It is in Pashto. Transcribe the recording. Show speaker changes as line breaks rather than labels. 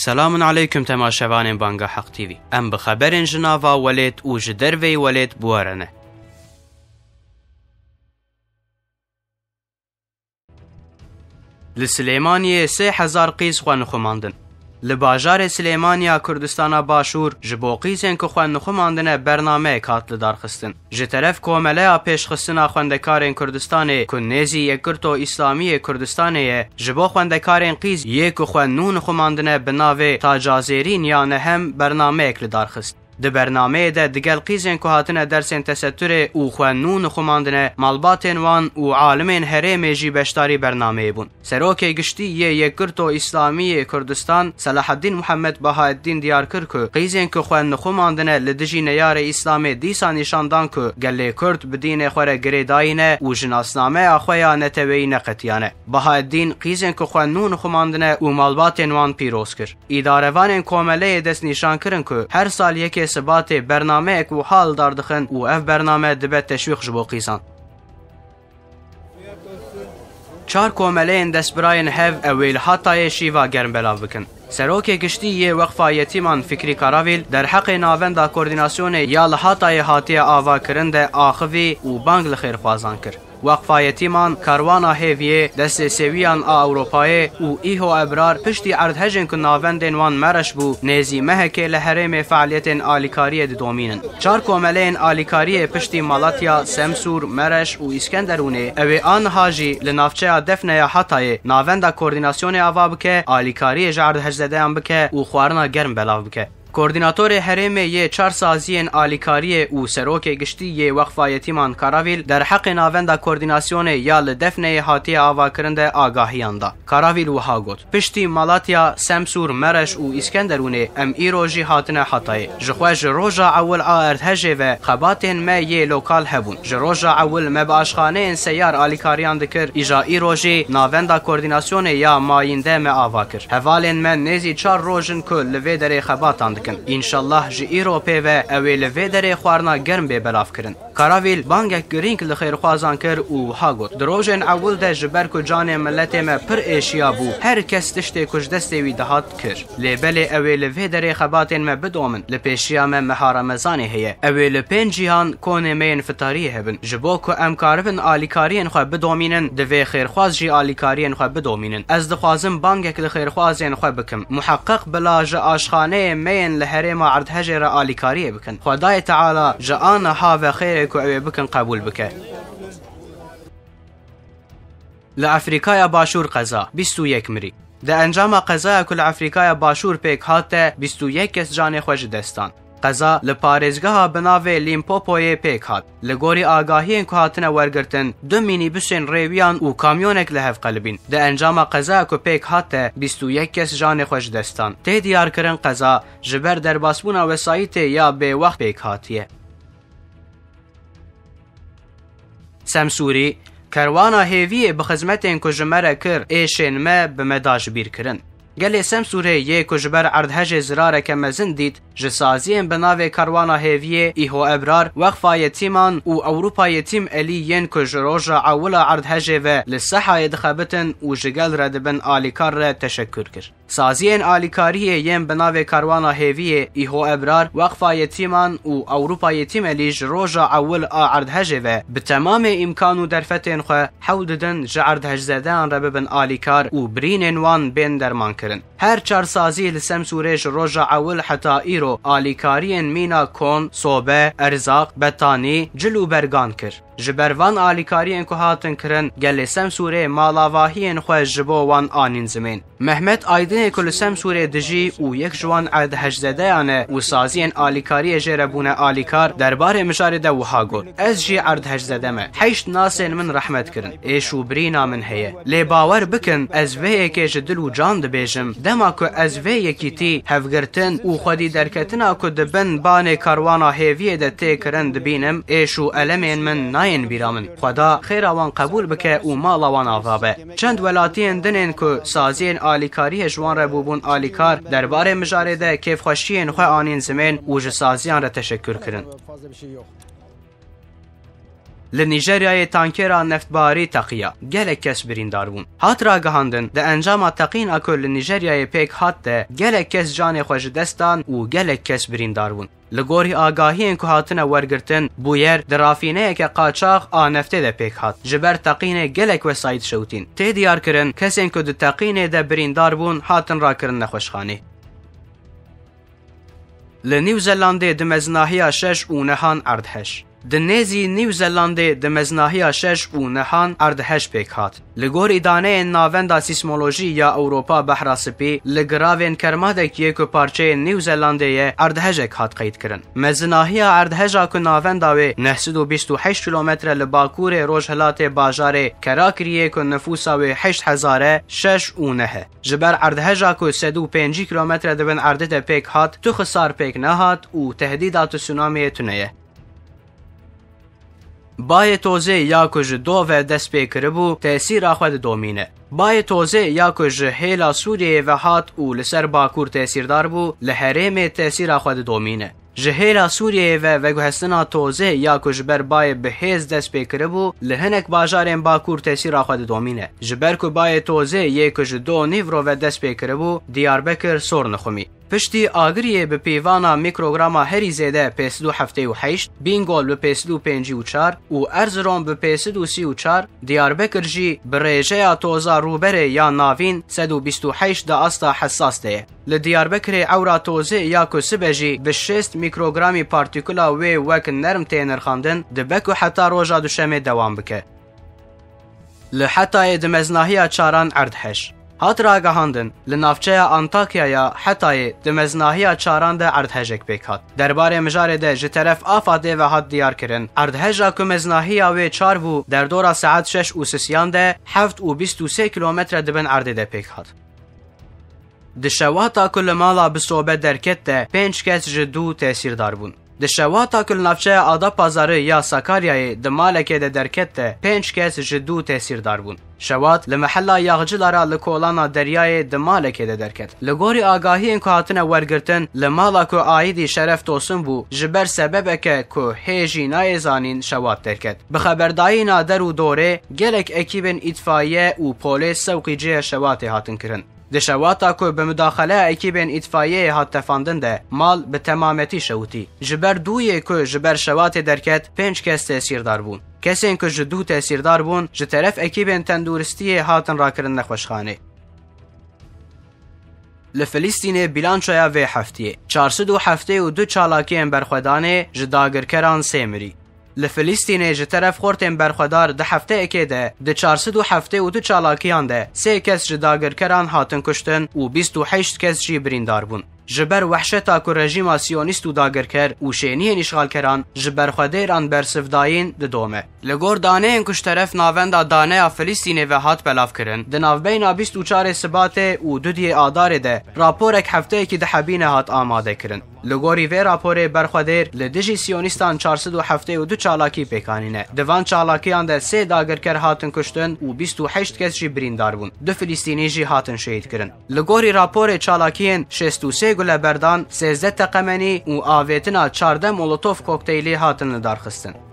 سلام علیکم تماشاوانên banga Heq TV. Em bi xeberên ji nava welêt û ji dervê welêt biwarene. Li Silêmaniyê sê hezar qîz xwe nixumandin. Li bajarê Silêmaniya Kurdistana Başûr ji boqîzên ku xwenixu mandine bernameyek hat li darxistin. Ji teref komeleya pêşxistina xwendekarên Kurdistanê ku nêzî Yekirto Îslamiyê Kurdistanê ye ji bo xwendekarên qîz yê ku xwenûn xu mandine bi navê Tacazêrîn ya nehem bernameyek li darxist. Di bernameyê de digel qîzên ku hatine dersên teseturê û xwennûn û xumandinê malbatên wan û alimên herêmê jî beşdarî bernameyê bûn. Serokê giştî yê Yekirto İslamiyê Kurdistan Selaheddin Muhammed Bahaeddin diyarkir ku qîzên ku xwenn xumandinê li dijî neyarê İslamê dîsa nîşandan ku gelê Kurd bi dînê xwe re girêdayîne û jinasnameya xwe ya neteweyîne qetiyane. Bahaeddin qîzên ku xwennûn û xumandinê û malbatên wan pîroz kir. İdarevanên Komeleyê dest nîşan kirin ku her sal yekê sibatê bernameyek û hal dar dixin û ev bername dibe teşwîq ji bo qîsan. Çar komeleyên destbirayên hev evêl hatayê şîva germ belav bikin. Serokê giştiyê weqfa yetîman Fikrî Karavîl derheqê navenda koordinasyonê ya li hatayê hatiye avakirin de axivî û bang li xêrxwazan kir. وەقفایەتیمان کاروانە هێویێ دەستێ سێویان ئا ئەوروپایێ و ئیهۆ ئەبرار پشتی ئەردهژن کو ناوەندێن وان مەرەش بوو نێزی مەهەکێ لە هەرێمێ فعالیتێن ئالیکاریە ددۆمینن چار کۆمەلەیەن ئالیکاریە پشتی مەڵەتیا سەمسور مەرەش و ئیسکەندەرونێ ئەوێ ئان هاژی لە ناوچەیە دەفنەیە هەتایێ ناوەندا کۆردیناسیۆنی ئاوا بکە ئالیکاریە ژاردهەزدەدەیان بکە و خواردنا گەرم بەلاو بکە کوردیناتور حرم یه چار سازی آلیکاری او سروک گشتی یه وقفای تیمان کاراویل در حق ناوند کوردیناسیون یا لدفنه هاتی آوا کرنده آگاهیان کاراویل و هاگوت پشتی مالاتیا سمسور مرش و اسکندرونه ام روژی حاتنه حتایه. جخواج روژا اول آرد هجه و خباتن ما یه لوکال هبون جروژا اول مب آشخانه سیار آلیکاریان دکر ایجا ایروجی ناوند کوردیناسیون یا ماینده ما آوا کر من نزی چار روژن کل لوی خباتان bikin. İnşallah ji îropê ve ew ê li vê derê xwarina germ bê belavkirin. قراویل بانگک گرینگ ل خیرخوازان کر او ها گوت دروژن اول ده جبر کو جان ملت ما پر ایشیا بو هر کس تشت کوج دسته وی دهات کر لیبل اول و در خباتن ما بدومن ل پیشیا ما مهار مزان هي اول پنجیان کون مین فتاری هبن جبو کو امکاربن الیکارین خو بدومینن د وی خیرخواز جی الیکارین خو بدومینن از د خوازم بانگک ل خیرخوازین خو بکم محقق بلا ج آشخانه مین ل حریم عرض هجر الیکاری بکن خدای تعالی جانا ها و خیر دەکو ئەوێ بکەن قبول بکە. لە ئەفریقای باشوور قەزا 21 مری دە ئەنجامە قەزایە کول ئەفریقای باشوور پێک هاتە 21 کەس جانێ خۆش دەستان. قەزا لە پارێزگەها بناوێ لیمپۆپۆیە پێک هات لە گۆری ئاگاهیان کوهاتنە وەرگتن دو مینی بشێن ڕێویان و کامیۆنێک لە هەفقەلبین دە ئەنجامە قەزا کو پێک هاتە 21 کەس ژانێ خۆش دەستان تێ دیارکردن قەزا ژبەر دەرباسبوونا وەساییتێ یا بێوەخت پێک هاتیە سەمسوری کەوانە هێویە بە خزمەتێن کوژمەرە کرد ئێشێن me bi me daşbîr kirin. Gelê Semsûrê yê ku ji ber erdhejê zirareke mezin dît, ji saziyên bi navê karwana hêviyê îho ebrar wexfayê tîman û Ewropayê tîm elî yên ku ji roja ewila erdhejê ve li sehayê dixebitin û ji gel re dibin alîkar re teşekkür kir. Saziyên alîkariyê yên bi navê karwana hêviyê îho ebrar weqfa yetîman û Ewropa Yetîmê lî ji roja ewil a erdhejê ve bi temamê îmkan û derfetên xwe hewl didin ji erdhejzedeyan re bibin alîkar û birînên wan bên dermankirin. Her çar sazî li sem Sûrê ji roja ewil heta îro alîkariyên mîna kon, sobe, erzaq, betanî, cil û bergan kir. ji ber van alîkariyên ku hatin kirin gelê sem Sûrê malavahiyên xwe ji bo wan anîn zimên. Mehmet Aydinê ku li sem Sûrê dijî û yek ji wan erd hejdedeyan e û saziyên alîkariyê jê re bûne alîkar derbarê mijarê de wiha got. Ez jî erd hejzede me. Heşt nasên min rehmet kirin. Êş û birîna min heye. Lê bawer bikin ez vê ji dil û can dibêjim. Dema ku ez vê yekîtî hevgirtin û xwedî derketina ku dibin banê karwana hêviyê de tê kirin dibînim êş û elemên min nayê این بیرامن خدا خیر آوان قبول بکه او مال آوان آوابه چند ولاتی دنین که سازین آلیکاری جوان را بوبون آلیکار درباره مجاره ده کیف خوشیین خواه آنین زمین و جسازیان را تشکر کرن Li Nîjeryayê tankera neftbarî teqiya gelek kes birîndar bûn. Hat ragihandin di encama teqîna ku li Nîjeryayê pêk hat de gelek kes canê xwe ji destan û gelek kes birîndar bûn. Li gorî agahiyên ku hatine wergirtin bû yer di rafîneyeke qaçax a neftê de pêk hat. Ji ber teqînê gelek wesayît şewtîn. Tê diyar kirin kesên ku di teqînê de birîndar bûn hatin rakirin nexweşxanê. Li Nîwzelandê di meznahiya şeş û nehan erdheş. د نێزی نیوزەلاندێ di meznahiya şeş û nehan erdheş pêk hat. Li gor îdaneyên navenda sîsmolojî ya Ewropa behra spî li giravên kermadekiyê ku parçeyên Niwzelandeyê erdhejek hat qeyt kirin. Mezinahiya erdheja ku navenda wê 928 kilometre li Bakurê Rojhilatê bajarê kera kiriye ku nifûsa wê 8 hezare şeş û nehe. Ji ber erdheja ku 150 kilometre dibin erdê de pêk hat tu xisar pêk nehat û tehdîda tu tsunamiyê tuneye. بای توزه یا کج دو و دست پی کربو تأثیر آخواد دومینه. بای توزه یا کج هیلا سوریه و هات او لسر باکور تأثیر دار بو لحرم تأثیر آخواد دومینه. جهیلا سوریه و وگوهستنا توزه یا کج بر بای بهز دست پی کربو لحنک باجار باکور تأثیر آخواد دومینه. جبر کو بای توزه یا کج دو نیورو و دست پی کربو دیار بکر سور نخومی. پشتی ئاگریێ بە پێیوانا میکرۆگرامما هەری زێدە پێسد و هەفتەی و هەیشت بینگۆل بە پێسد و پێنج و چار و ئەرزۆم بە پێسد و سی و چار دیاربەکرژی بڕێژەیە تۆزا ڕووبەرێ یا ناوین 1920 دا ئاستا حساستەیە لە دیاربەکرێ ئەورا تۆزێ یا کوسبەژی بە 6 میکرۆگرامی پارتیکولا وێ وەک نەرم تێنرخاندن دەبەک و حتا ڕۆژا دوشەمێ دەوام بکە. لە حتاە دمەزناهیا چاران ئەردهش. Hat ragihandin li navçeya Antakyaya Hetayê di meznahiya çaran de erdhejek pêk hat. Derbarê mijarê de ji teref afatê ve hat diyar kirin. Erdheja ku meznahiya wê çar bû derdora saet şeş û sisyan de heft û bîst û sê kilometre dibin erdê de pêk hat. Di şewata ku li mala bi sobet derket de pênc kes ji dû tesîrdar bûn. Di şewata ada pazarı ya Sakaryayê di malekê de derkette pênc kes ji dû tesîrdar bun. Şewat li mehella yağcılara li kolana deryayê di malekê de derket. Li gorî agahiyên ku hatine wergirtin li mala ku aîdî şeref tosun bu ji ber sebebeke ku hêjî nayê zanîn şewat derket. Bi xeberdayîna der u dorê gelek ekîbên itfaiye û polis sewqîcıya şewatê hatin kirin. د کو به مداخله اکیبن اطفایی ها تفاندن ده مال به تمامتی شوتی جبر دوی کو جبر شواط درکت پنج کس تاثیر دار بون کسین کو جدو تاثیر دار بون ج طرف اکیبن تندورستی هاتن راکرن نخوشخانه لفلسطین بلانچویا و هفته 407 و دو چالاکی امبرخدانه جداگر کران سیمری لفلسطینی ج طرف خورتن برخدار ده هفته اکی ده ده چار سد و هفته و ده چالاکیان ده سه کس ج داگر کران هاتن کشتن و بیست و هشت کس جی بریندار بون جبر وحشت کو رژیم سیونیست و داگرکر و نشغال کران جبر خدیران برسفداین د دومه لگور دانه ان کش طرف ناوند دانه فلسطینه و هات بلاف کرن د بین 24 سبات و دودی آداره ده راپورک هفته کی د حبینه هات آماده کرن لگوری وی راپور برخوادر لدجی سیونیستان 407 و دو چالاکی پیکانینه دوان چالاکیان ده سه کر هاتن کشتن و 28 کس جی برین بون فلسطینی جی هاتن شهید کرن لگوری راپور چالاکیان 63 Miqul Əbərdan, Sezzət Təqəməni u Avetina çardə Molotov kokteyli hatını darxısın.